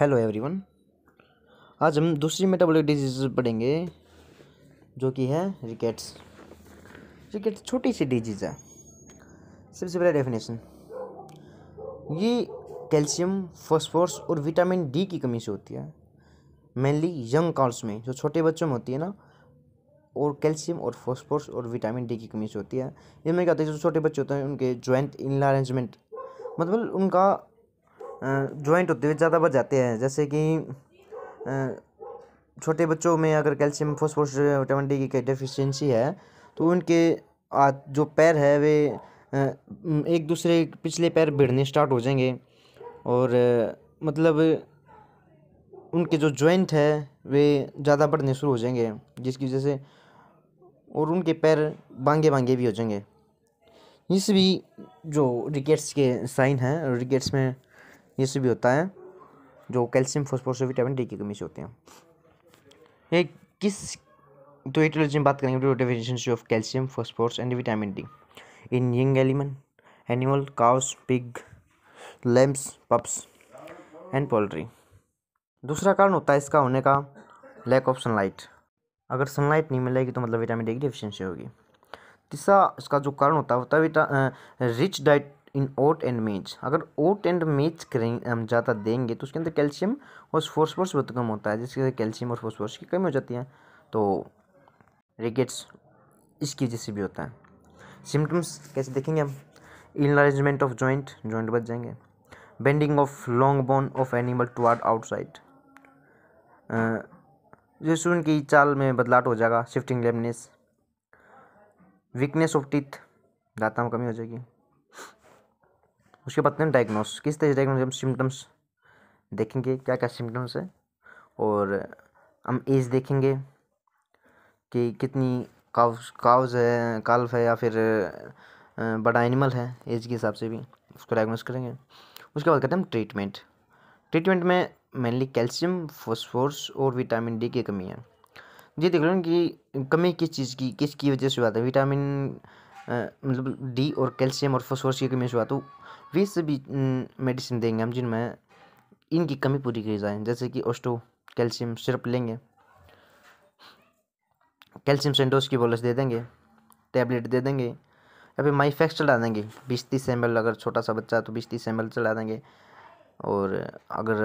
hello everyone आज हम दूसरी मेटाबॉलिक डिजीज पढ़ेंगे जो कि है रिकेट्स रिकेट्स छोटी सी डिजीज़ है सबसे पहले डेफिनेशन ये कैल्शियम फॉस्फोरस और विटामिन डी की कमी से होती है मेनली यंग कॉल्स में जो छोटे बच्चों में होती है ना और कैल्शियम और फॉस्फोरस और विटामिन डी की कमी से होती है इनमें क्या होता है जो छोटे बच्चे होते हैं उनके ज्वाइंट इनलारेंजमेंट मतलब उनका ज्वाइंट होते हुए ज़्यादा बढ़ जाते हैं जैसे कि छोटे बच्चों में अगर कैल्शियम फोसफोस विटामिन डी की डेफिशिएंसी है तो उनके जो पैर है वे एक दूसरे पिछले पैर भिड़ने स्टार्ट हो जाएंगे और मतलब उनके जो जॉइंट है वे ज़्यादा बढ़ने शुरू हो जाएंगे जिसकी वजह से और उनके पैर बांगे बांगे भी हो जाएंगे इस भी जो रिकेट्स के साइन हैं रिकेट्स में ये से भी होता है जो कैल्शियम फॉस्फोरस और विटामिन डी की कमी से होते हैं ये किस तो ये में बात करेंगे definition of calcium phosphorus and vitamin D in young element animal cows pig lambs pups and poultry दूसरा कारण होता है इसका होने का लैक ऑफ सनलाइट अगर सनलाइट नहीं मिलेगी तो मतलब विटामिन डी की डिफिशेंसी होगी तीसरा इसका जो कारण होता है होता है rich diet in oat and maize अगर ओट एंड मेज करेंगे हम ज़्यादा देंगे तो उसके अंदर कैल्शियम और फॉस्फोरस बहुत कम होता है जिसकी वजह कैल्शियम और फॉस्फोरस की कमी हो जाती है तो रिकेट्स इसकी वजह से भी होता है सिम्टम्स कैसे देखेंगे हम इनलार्जमेंट ऑफ जॉइंट जॉइंट बच जाएंगे bending of long bone of animal toward outside जैसे उनकी चाल में बदलाव हो जाएगा shifting lameness weakness of teeth दाँतों में कमी हो जाएगी उसके बाद हैं डायग्नोस किस तरह से डायग्नोस हम सिम्टम्स देखेंगे क्या क्या सिम्टम्स है और हम एज देखेंगे कि कितनी काउस काव्स है काल्फ है या फिर बड़ा एनिमल है एज के हिसाब से भी उसको डायग्नोस करेंगे उसके बाद करते हैं हम ट्रीटमेंट ट्रीटमेंट में मेनली कैल्शियम फॉस्फोरस और विटामिन डी की कमी है जी देख लो कि कमी किस चीज़ की किसकी वजह से हुआ था विटामिन मतलब डी और कैल्शियम और फॉस्फोरस की कमी से हुआ तो वे सभी मेडिसिन देंगे हम जिनमें इनकी कमी पूरी की जाए जैसे कि ओस्टो कैल्शियम सिरप लेंगे कैल्शियम सेंडोस की बोलस दे देंगे टैबलेट दे देंगे या फिर माइफेक्स चला देंगे बीस तीस एम अगर छोटा सा बच्चा तो बीस तीस एम चला देंगे और अगर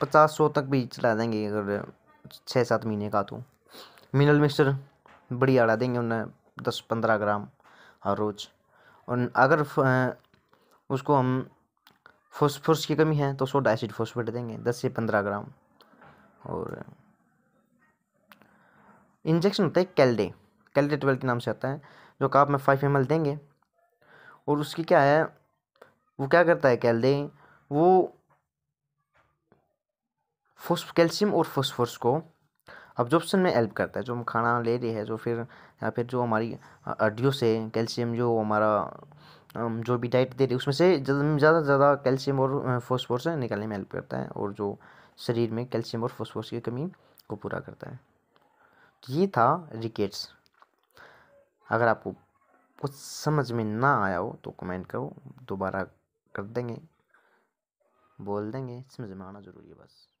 पचास सौ तक भी चला देंगे अगर छः सात महीने का तो मिनरल मिक्सचर बढ़िया अड़ा देंगे उन्हें दस पंद्रह ग्राम हर रोज़ और अगर उसको हम फोस्फोरस की कमी है तो सोडा एसिड फोस्फेट देंगे दस से पंद्रह ग्राम और इंजेक्शन होता है कैलडे कैलडे ट्वेल्व के नाम से आता है जो काप में फाइव एम देंगे और उसकी क्या है वो क्या करता है कैलडे वो फोस्फ कैल्शियम और फोस्फोरस को अब्जॉर्प्शन में हेल्प करता है जो हम खाना ले रहे हैं जो फिर या फिर जो हमारी हड्डियों से कैल्शियम जो हमारा जो भी डाइट दे रही है उसमें से ज़्यादा से ज़्यादा कैल्शियम और फॉस्फोरस निकालने में हेल्प करता है और जो शरीर में कैल्शियम और फॉस्फोरस की कमी को पूरा करता है तो ये था रिकेट्स अगर आपको कुछ समझ में ना आया हो तो कमेंट करो दोबारा कर देंगे बोल देंगे समझ में आना ज़रूरी है बस